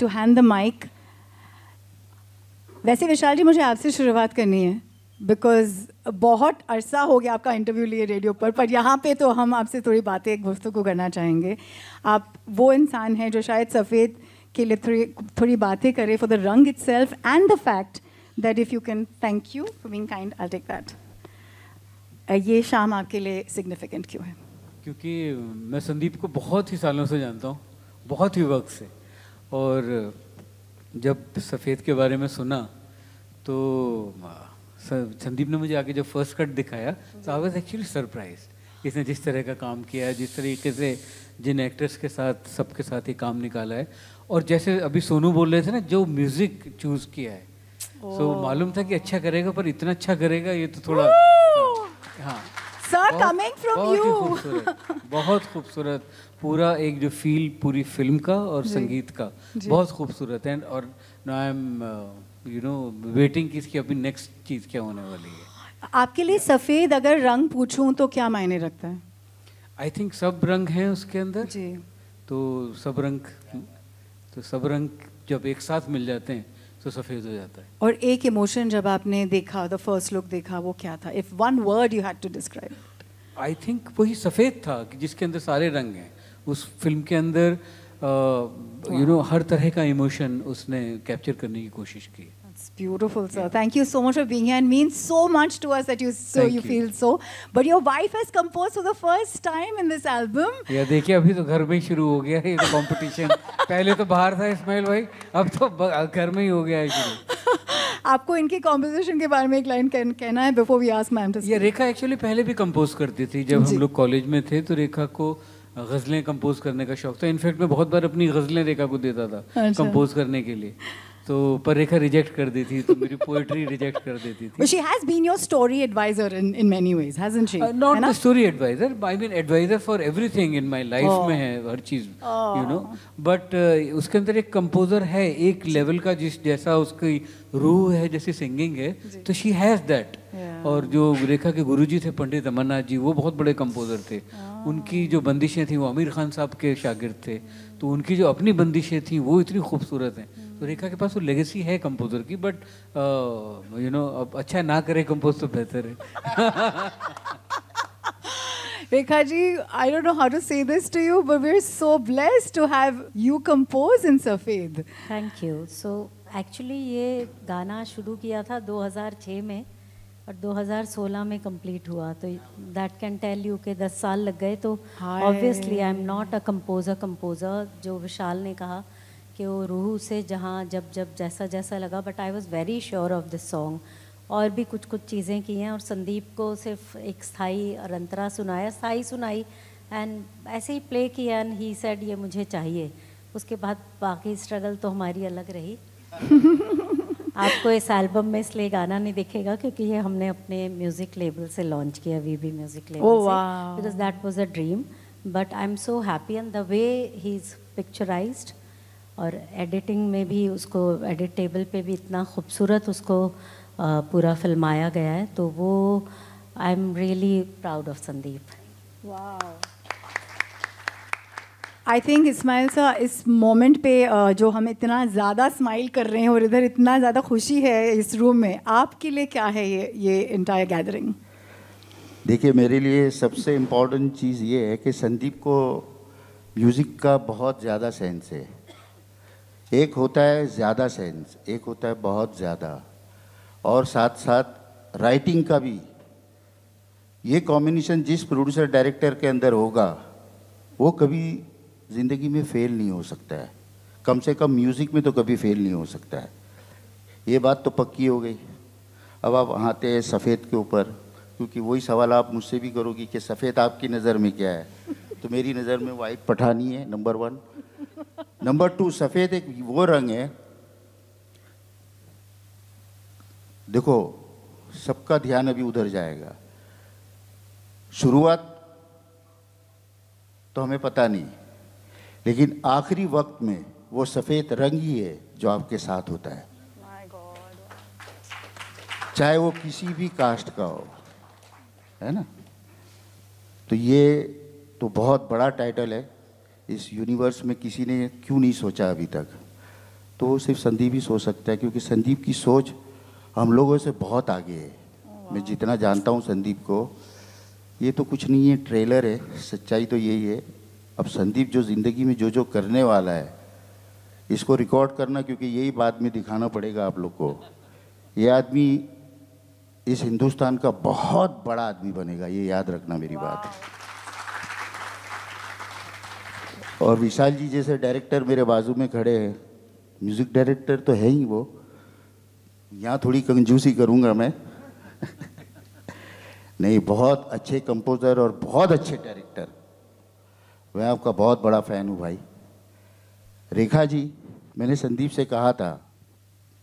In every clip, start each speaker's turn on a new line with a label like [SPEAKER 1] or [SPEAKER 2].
[SPEAKER 1] To hand the mic वैसे विशाल जी मुझे आपसे शुरुआत करनी है बिकॉज बहुत अरसा हो गया आपका इंटरव्यू लिए रेडियो पर पर यहाँ पे तो हम आपसे थोड़ी बातें एक गुफ्तु करना चाहेंगे आप वो इंसान हैं जो शायद सफ़ेद के लिए थोड़ी थोड़ी बातें करें फॉर द रंग itself and the fact that if you can thank you for being kind I take that ये शाम आपके लिए सिग्निफिकेंट क्यों है
[SPEAKER 2] क्योंकि मैं संदीप को बहुत ही सालों से जानता हूँ बहुत ही वक्त से और जब सफ़ेद के बारे में सुना तो संदीप ने मुझे आगे जब फर्स्ट कट दिखाया तो आई वॉज एक्चुअली सरप्राइज इसने जिस तरह का काम किया है जिस तरीके से जिन एक्टर्स के साथ सबके साथ ही काम निकाला है और जैसे अभी सोनू बोल रहे थे ना जो म्यूज़िक चूज़ किया है
[SPEAKER 1] सो so,
[SPEAKER 2] मालूम था कि अच्छा करेगा पर इतना अच्छा करेगा ये तो थोड़ा
[SPEAKER 1] हाँ सर कमिंग फ्रॉम यू
[SPEAKER 2] बहुत खूबसूरत पूरा एक जो फील पूरी फिल्म का और संगीत का बहुत खूबसूरत है और I am you know waiting किसकी अभी नेक्स्ट चीज़ क्या होने वाली है
[SPEAKER 1] आपके लिए सफ़ेद अगर रंग पूछूं तो क्या मायने रखता है
[SPEAKER 2] आई थिंक सब रंग हैं उसके अंदर जी तो सब रंग तो सब रंग जब एक साथ मिल जाते हैं तो सफेद हो जाता है
[SPEAKER 1] और एक इमोशन जब आपने देखा द फर्स्ट लुक देखा वो क्या था if one word you had to describe
[SPEAKER 2] I think वही सफेद था जिसके अंदर सारे रंग हैं उस फिल्म के अंदर you uh, know you know, हर तरह का इमोशन उसने कैप्चर करने की कोशिश की
[SPEAKER 1] It's beautiful, sir. Yeah. Thank you so much for being here. It means so much to us that you so you, you, feel so. But your wife has composed for the first time in this album.
[SPEAKER 2] Yeah, देखिए अभी तो घर में शुरू हो गया है ये तो competition कंपटीशन पहले तो बाहर था इस्माइल भाई अब तो घर में ही हो गया है शुरू
[SPEAKER 1] आपको इनकी कॉम्पोजिशन के बारे में एक लाइन कहना है बिफोर वी आस्क मैम ये
[SPEAKER 2] रेखा एक्चुअली पहले भी कंपोज करती थी जब हम लोग कॉलेज में थे तो रेखा को गज़लें कंपोज करने का शौक था इनफैक्ट मैं बहुत बार अपनी गज़लें रेखा को देता था कंपोज अच्छा। करने के लिए तो पर रेखा रिजेक्ट कर देती तो मेरी पोएट्री रिजेक्ट कर देती थी she
[SPEAKER 1] has been your story advisor in in many ways hasn't she not a
[SPEAKER 2] story advisor I mean advisor for everything in my life में है हर चीज यू नो बट उसके अंदर एक कंपोजर है एक लेवल का जिस जैसा उसकी रूह है जैसी सिंगिंग है तो शी हैज दैट और जो रेखा के गुरुजी थे पंडित अमरनाथ जी वो बहुत बड़े कंपोजर थे oh. उनकी जो बंदिशें थी वो आमिर खान साहब के शागिर्द थे तो उनकी जो अपनी बंदिशें थी वो इतनी खूबसूरत हैं तो रेखा के पास वो तो लेगेसी है कंपोजर की बट यू नो अब अच्छा ना करे कंपोज तो बेहतर है
[SPEAKER 1] Rekha ji, I don't know how to say this to you, but we're so blessed to have you compose in Safed. Thank you. So actually ये गाना शुरू किया था 2006 में और 2016 में कंप्लीट हुआ तो दैट कैन टेल यू के 10 साल लग गए तो obviously I am not a composer composer जो विशाल ने कहा कि वो रूह से जहाँ जब जब जैसा जैसा लगा but I was very sure of this song और भी कुछ कुछ चीज़ें की हैं और संदीप को सिर्फ एक स्थाई अंतरा सुनाया स्थाई सुनाई एंड ऐसे ही प्ले किया एंड ही सेड ये मुझे चाहिए उसके बाद बाकी स्ट्रगल तो हमारी अलग रही आपको इस एल्बम में इसलिए गाना नहीं दिखेगा क्योंकि ये हमने अपने म्यूज़िक लेबल से लॉन्च किया V B music label because that was a dream but I am so happy and the way he is picturised और एडिटिंग में भी उसको एडिट टेबल पे भी इतना खूबसूरत उसको पूरा फिल्माया गया है तो वो I am really proud of Sandeep I think Ismail सा इस मोमेंट पे जो हम इतना ज़्यादा स्माइल कर रहे हैं और इधर इतना ज़्यादा खुशी है इस रूम में आपके लिए क्या है ये ये इंटायर गैदरिंग
[SPEAKER 3] देखिए मेरे लिए सबसे इम्पॉर्टेंट चीज़ ये है कि संदीप को म्यूज़िक का बहुत ज़्यादा सेंस है एक होता है ज़्यादा सेंस एक होता है बहुत ज़्यादा और साथ साथ राइटिंग का भी ये कॉम्बिनेशन जिस प्रोड्यूसर डायरेक्टर के अंदर होगा वो कभी ज़िंदगी में फेल नहीं हो सकता है कम से कम म्यूज़िक में तो कभी फेल नहीं हो सकता है ये बात तो पक्की हो गई अब आप आते हैं सफ़ेद के ऊपर क्योंकि वही सवाल आप मुझसे भी करोगे कि सफ़ेद आपकी नज़र में क्या है तो मेरी नज़र में वाइट पठानी है नंबर वन नंबर टू सफ़ेद एक वो रंग है देखो सबका ध्यान अभी उधर जाएगा शुरुआत तो हमें पता नहीं लेकिन आखिरी वक्त में वो सफ़ेद रंग ही है जो आपके साथ होता है चाहे वो किसी भी कास्ट का हो है ना तो ये तो बहुत बड़ा टाइटल है इस यूनिवर्स में किसी ने क्यों नहीं सोचा अभी तक तो वो सिर्फ संदीप ही सोच सकता है क्योंकि संदीप की सोच हम लोगों से बहुत आगे है मैं जितना जानता हूँ संदीप को ये तो कुछ नहीं है ट्रेलर है सच्चाई तो यही है अब संदीप जो ज़िंदगी में जो जो करने वाला है इसको रिकॉर्ड करना क्योंकि यही बात में दिखाना पड़ेगा आप लोग को ये आदमी इस हिंदुस्तान का बहुत बड़ा आदमी बनेगा ये याद रखना मेरी बात और विशाल जी जैसे डायरेक्टर मेरे बाजू में खड़े हैं म्यूज़िक डायरेक्टर तो है ही वो यहाँ थोड़ी कंजूसी करूँगा मैं नहीं बहुत अच्छे कंपोज़र और बहुत अच्छे डायरेक्टर मैं आपका बहुत बड़ा फ़ैन हूँ भाई रेखा जी मैंने संदीप से कहा था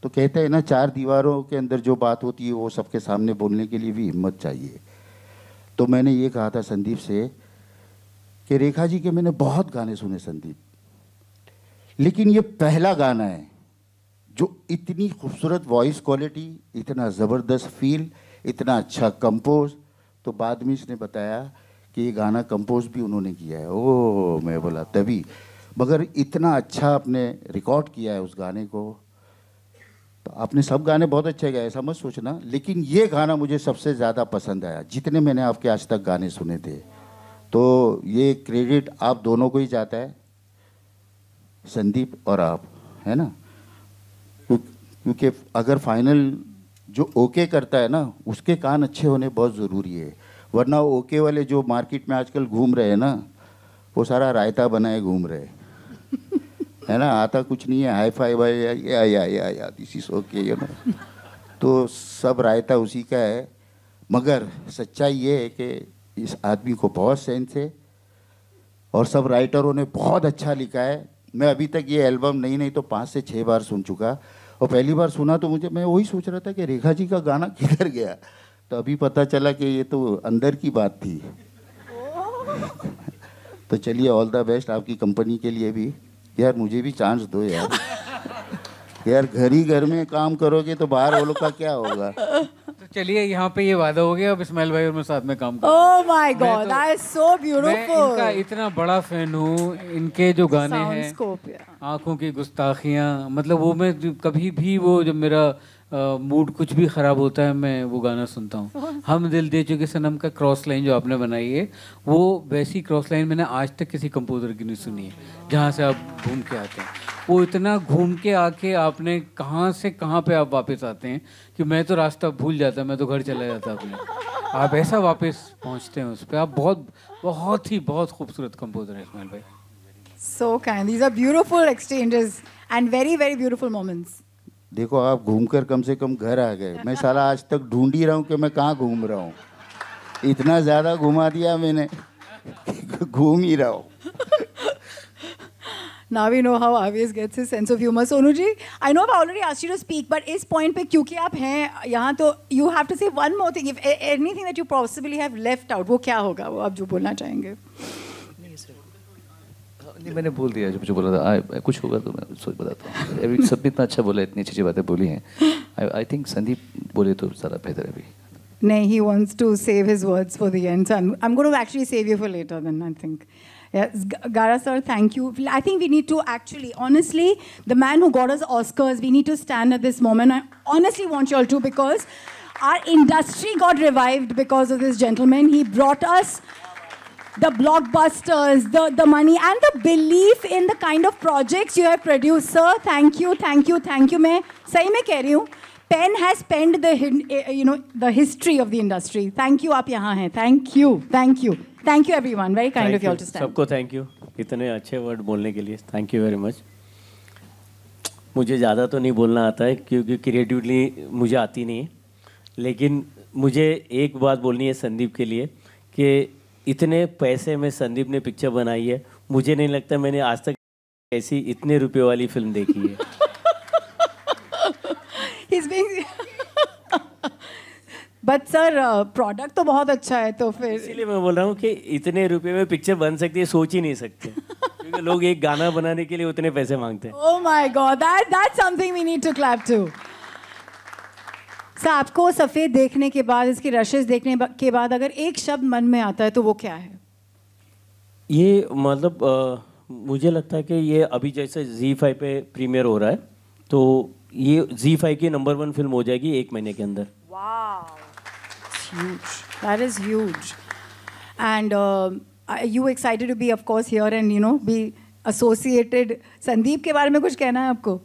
[SPEAKER 3] तो कहते हैं ना चार दीवारों के अंदर जो बात होती है वो सबके सामने बोलने के लिए भी हिम्मत चाहिए तो मैंने ये कहा था संदीप से कि रेखा जी के मैंने बहुत गाने सुने संदीप लेकिन ये पहला गाना है जो इतनी खूबसूरत वॉइस क्वालिटी इतना ज़बरदस्त फील इतना अच्छा कंपोज तो बाद में इसने बताया कि ये गाना कंपोज भी उन्होंने किया है ओ मैं बोला तभी मगर इतना अच्छा आपने रिकॉर्ड किया है उस गाने को तो आपने सब गाने बहुत अच्छे गाए ऐसा मत सोचना लेकिन ये गाना मुझे सबसे ज़्यादा पसंद आया जितने मैंने आपके आज तक गाने सुने थे तो ये क्रेडिट आप दोनों को ही जाता है संदीप और आप है ना क्योंकि अगर फाइनल जो ओके करता है ना उसके कान अच्छे होने बहुत ज़रूरी है वरना ओके वाले जो मार्केट में आजकल घूम रहे हैं ना वो सारा रायता बनाए घूम रहे है ना आता कुछ नहीं है hi fi why I I I या this is okay you know तो सब रायता उसी का है मगर सच्चाई ये है कि इस आदमी को बहुत सेंस है और सब राइटरों ने बहुत अच्छा लिखा है मैं अभी तक ये एल्बम नहीं नहीं तो पाँच से छः बार सुन चुका और पहली बार सुना तो मुझे मैं वही सोच रहा था कि रेखा जी का गाना किधर गया तो अभी पता चला कि ये तो अंदर की बात थी तो चलिए ऑल द बेस्ट आपकी कंपनी के लिए भी यार मुझे भी चांस दो यार यार घर ही घर में काम करोगे तो बाहर वो लोग का क्या
[SPEAKER 2] होगा चलिए यहाँ पे ये वादा हो गया अब इस्माइल भाई और मैं साथ में काम oh
[SPEAKER 1] my god that is so beautiful इनका
[SPEAKER 2] इतना बड़ा फैन हूँ इनके जो गाने हैं आंखों की गुस्ताखियाँ मतलब वो मैं कभी भी वो जब मेरा मूड कुछ भी ख़राब होता है मैं वो गाना सुनता हूँ oh. हम दिल दे चुके सनम का क्रॉस लाइन जो आपने बनाई है वो वैसी क्रॉस लाइन मैंने आज तक किसी कंपोज़र की नहीं सुनी है जहाँ से आप घूम के आते हैं वो इतना घूम के आके आपने कहाँ से कहाँ पे आप वापस आते हैं कि मैं तो रास्ता भूल जाता मैं तो घर चला जाता अपने आप ऐसा वापस पहुँचते हैं उस पर आप बहुत बहुत ही बहुत खूबसूरत कंपोजर है इसमें भाई
[SPEAKER 1] so can these are beautiful exchanges and very very beautiful moments
[SPEAKER 3] देखो आप घूमकर कम से कम घर आ गए मैं साला आज तक ढूंढ ही रहा हूँ कि मैं कहाँ घूम रहा हूँ इतना ज़्यादा घुमा दिया मैंने घूम ही रहा हूँ
[SPEAKER 1] now we know how Avias gets his sense of humor. Sonu ji, I know I've already asked you to speak, but इस point पे क्योंकि आप हैं यहाँ तो you have to say one more thing. If anything that you possibly have left out, वो क्या होगा वो आप जो बोलना चाहेंगे
[SPEAKER 2] नहीं मैंने बोल दिया जो मुझे बोला था आ, हाँ, कुछ होगा तो मैं सोच बताता हूँ अभी सब इतना अच्छा बोला इतनी अच्छी अच्छी बातें बोली हैं आई थिंक संदीप बोले तो सारा बेहतर है अभी
[SPEAKER 1] नहीं he wants to save his words for the end son I am going to actually save you for later then I think Yes, Gara sir, thank you. I think we need to actually, honestly, the man who got us Oscars, we need to stand at this moment. I honestly want you all to because our industry got revived because of this gentleman. He brought us the blockbusters, the, the money, and the belief in the kind of projects you have produced, sir. Thank you, thank you, thank you. May सही me कह pen has penned the you know the history of the industry thank you आप यहाँ हैं thank you thank you thank you everyone very kind of you to stand
[SPEAKER 4] सबको thank you इतने अच्छे word बोलने के लिए थैंक यू वेरी मच मुझे ज़्यादा तो नहीं बोलना आता है क्योंकि क्रिएटिवली मुझे आती नहीं है लेकिन मुझे एक बात बोलनी है संदीप के लिए कि इतने पैसे में संदीप ने पिक्चर बनाई है मुझे नहीं लगता मैंने आज तक ऐसी इतने रुपए वाली फिल्म देखी है he's being but sir product तो बहुत अच्छा है तो फिर इसीलिए मैं बोल रहा हूँ कि इतने रुपए में पिक्चर बन सकती है सोच ही नहीं सकते क्योंकि लोग एक गाना बनाने के लिए उतने पैसे मांगते हैं
[SPEAKER 1] oh my god that that's something we need to clap to sir आपको सफ़ेद देखने के बाद इसके रशेस देखने के बाद अगर एक शब्द मन में आता है तो वो क्या है
[SPEAKER 4] ये मतलब आ, मुझे लगता है कि ये अभी जैसे जी फाइव पे प्रीमियर हो रहा है तो ये Z5 की नंबर वन फिल्म हो जाएगी एक महीने के अंदर
[SPEAKER 1] एसोसिएटेड संदीप uh, के बारे में कुछ कहना है आपको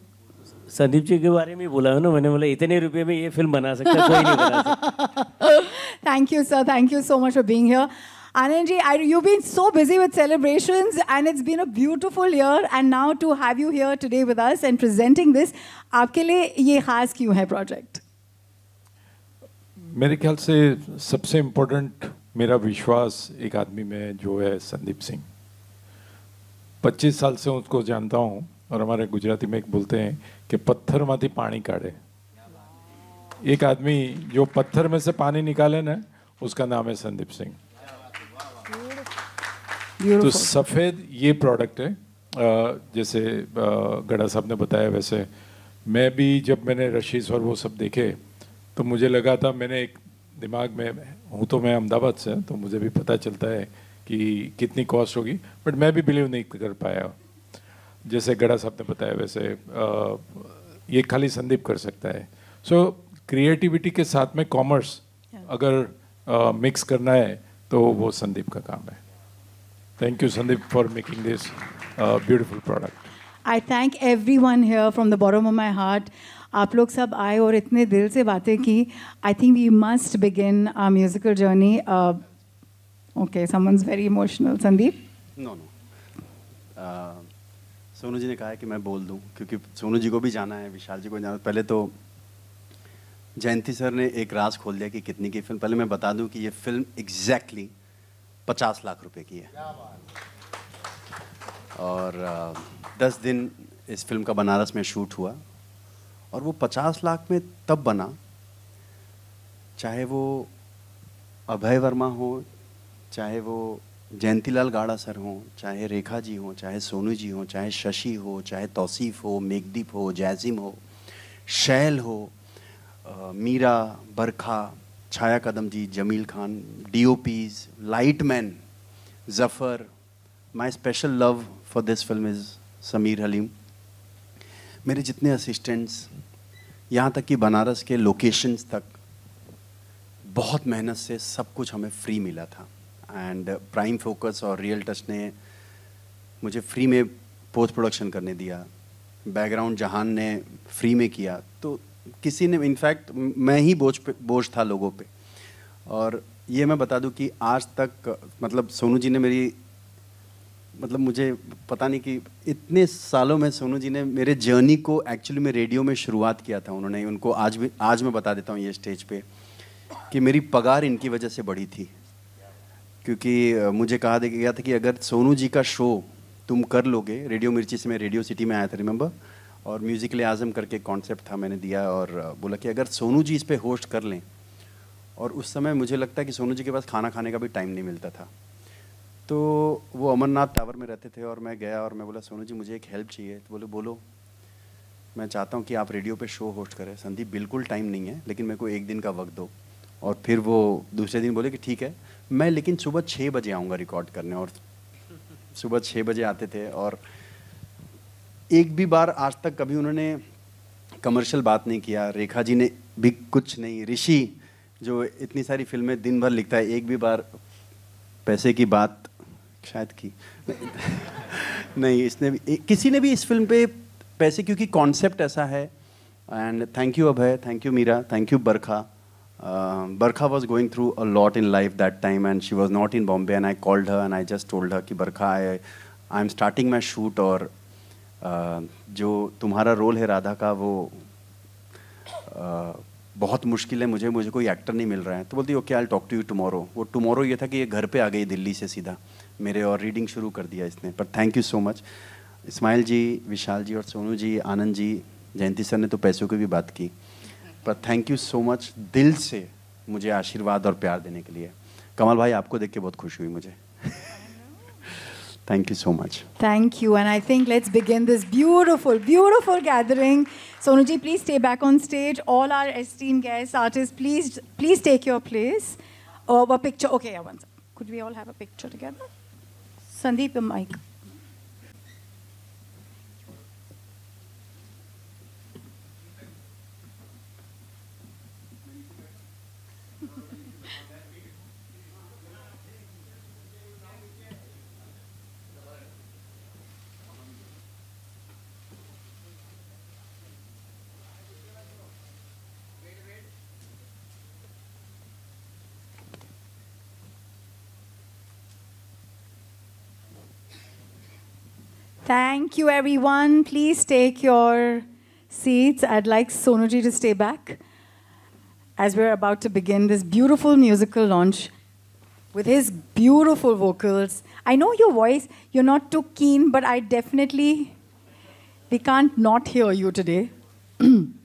[SPEAKER 4] संदीप जी के बारे में बोला ना मैंने बोला इतने रुपए में ये फिल्म बना सकता कोई नहीं
[SPEAKER 1] बना सकता thank you sir thank you so much for being here Anandji, I, you've been so busy with celebrations and it's been a beautiful year. And now to have you here today with us and presenting this, आपके लिए ये खास क्यों है project
[SPEAKER 5] मेरे ख्याल से सबसे इम्पोर्टेंट मेरा विश्वास एक आदमी में जो है संदीप सिंह 25 साल से उसको जानता हूँ और हमारे गुजराती में एक बोलते हैं कि पत्थर माथी पानी काढ़े एक आदमी जो पत्थर में से पानी निकाले ना उसका नाम है संदीप सिंह तो सफ़ेद ये प्रोडक्ट है जैसे गड़ा साहब ने बताया वैसे मैं भी जब मैंने रशीस और वो सब देखे तो मुझे लगा था मैंने एक दिमाग में हूँ तो मैं अहमदाबाद से तो मुझे भी पता चलता है कि कितनी कॉस्ट होगी बट मैं भी बिलीव नहीं कर पाया जैसे गड़ा साहब ने बताया वैसे आ, ये खाली संदीप कर सकता है सो so, क्रिएटिविटी के साथ में कॉमर्स अगर मिक्स करना है तो वो संदीप का काम है Thank you, Sandeep, for making this uh, beautiful product.
[SPEAKER 1] I thank everyone here from the bottom of my heart. आप लोग सब आए और इतने दिल से बातें की I think we must begin our musical journey okay someone's very emotional Sandeep
[SPEAKER 6] no no Sonu ji ने कहा है कि मैं बोल दूं क्योंकि सोनू जी को भी जाना है विशाल जी को जाना पहले तो जयंती सर ने एक राज खोल दिया कि कितनी की फिल्म पहले मैं बता दूं कि ये फिल्म एग्जैक्टली exactly पचास लाख रुपए की है और दस दिन इस फिल्म का बनारस में शूट हुआ और वो पचास लाख में तब बना चाहे वो अभय वर्मा हो चाहे वो जयंतीलाल गाड़ा सर हों चाहे रेखा जी हों चाहे सोनू जी हों चाहे शशि हो चाहे तौसीफ हो मेघदीप हो जैजिम हो शैल हो Meera Barkha Chhaya Kadam ji Jameel Khan D O P light man Zafar my special love for this film is Sameer Haleem मेरे जितने असिस्टेंट्स यहाँ तक कि बनारस के लोकेशंस तक बहुत मेहनत से सब कुछ हमें फ्री मिला था एंड प्राइम फोकस और रियल टच ने मुझे फ्री में पोस्ट प्रोडक्शन करने दिया बैकग्राउंड जहान ने फ्री में किया तो किसी ने इनफैक्ट मैं ही बोझ पे बोझ था लोगों पे और ये मैं बता दूं कि आज तक मतलब सोनू जी ने मेरी मतलब मुझे पता नहीं कि इतने सालों में सोनू जी ने मेरे जर्नी को एक्चुअली में रेडियो में शुरुआत किया था उन्होंने उनको आज भी आज मैं बता देता हूँ ये स्टेज पे कि मेरी पगार इनकी वजह से बढ़ी थी क्योंकि मुझे कहा गया था कि अगर सोनू जी का शो तुम कर लोगे रेडियो मिर्ची से मैं रेडियो सिटी में आया था रिमेंबर और म्यूज़िकल आज़म करके कॉन्सेप्ट था मैंने दिया और बोला कि अगर सोनू जी इस पर होस्ट कर लें और उस समय मुझे लगता है कि सोनू जी के पास खाना खाने का भी टाइम नहीं मिलता था तो वो अमरनाथ टावर में रहते थे और मैं गया और मैं बोला सोनू जी मुझे एक हेल्प चाहिए तो बोले बोलो मैं चाहता हूँ कि आप रेडियो पे शो होस्ट करें संदीप बिल्कुल टाइम नहीं है लेकिन मेरे को एक दिन का वक्त दो और फिर वो दूसरे दिन बोले कि ठीक है मैं लेकिन सुबह छः बजे आऊँगा रिकॉर्ड करने और सुबह छः बजे आते थे और एक भी बार आज तक कभी उन्होंने कमर्शियल बात नहीं किया रेखा जी ने भी कुछ नहीं ऋषि जो इतनी सारी फिल्में दिन भर लिखता है एक भी बार पैसे की बात शायद की नहीं इसने भी किसी ने भी इस फिल्म पे पैसे क्योंकि कॉन्सेप्ट ऐसा है and thank you Abhay thank you Meera thank you Barkha Barkha was going through a lot in life that time and she was not in Bombay and I called her and I just told her कि Barkha I I am starting my shoot और जो तुम्हारा role है राधा का वो बहुत मुश्किल है मुझे मुझे कोई एक्टर नहीं मिल रहा है तो बोलती okay I talk to you tomorrow वो टुमारो ये था कि ये घर पे आ गई दिल्ली से सीधा मेरे और रीडिंग शुरू कर दिया इसने पर thank you so much Ismail ji Vishal ji और सोनू जी आनंद जी जयंती सर ने तो पैसों की भी बात की पर थैंक यू सो मच दिल से मुझे आशीर्वाद और प्यार देने के लिए कमल भाई आपको देख के बहुत खुश हुई मुझे Thank you so much.
[SPEAKER 1] Thank you. And I think let's begin this beautiful, beautiful gathering. Sonuji, please stay back on stage. All our esteemed guests, artists, please, please take your place. Oh, a picture. Okay, yeah, one second. Could we all have a picture together? Sandeep, a mic. Thank you, everyone. Please take your seats. I'd like Sonuji to stay back as we're about to begin this beautiful musical launch with his beautiful vocals. I know your voice, you're not too keen, but I definitely, we can't not hear you today.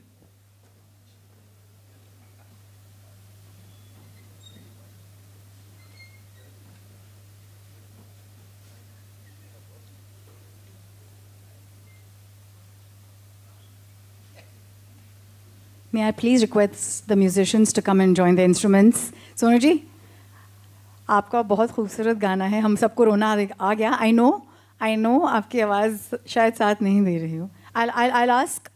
[SPEAKER 1] May I please request the musicians to come and join the instruments? Sonu ji, आपका बहुत खूबसूरत गाना है हम सबको रोना आ गया I know I know आपकी आवाज़ शायद साथ नहीं दे रही हो आई आई आई आस्क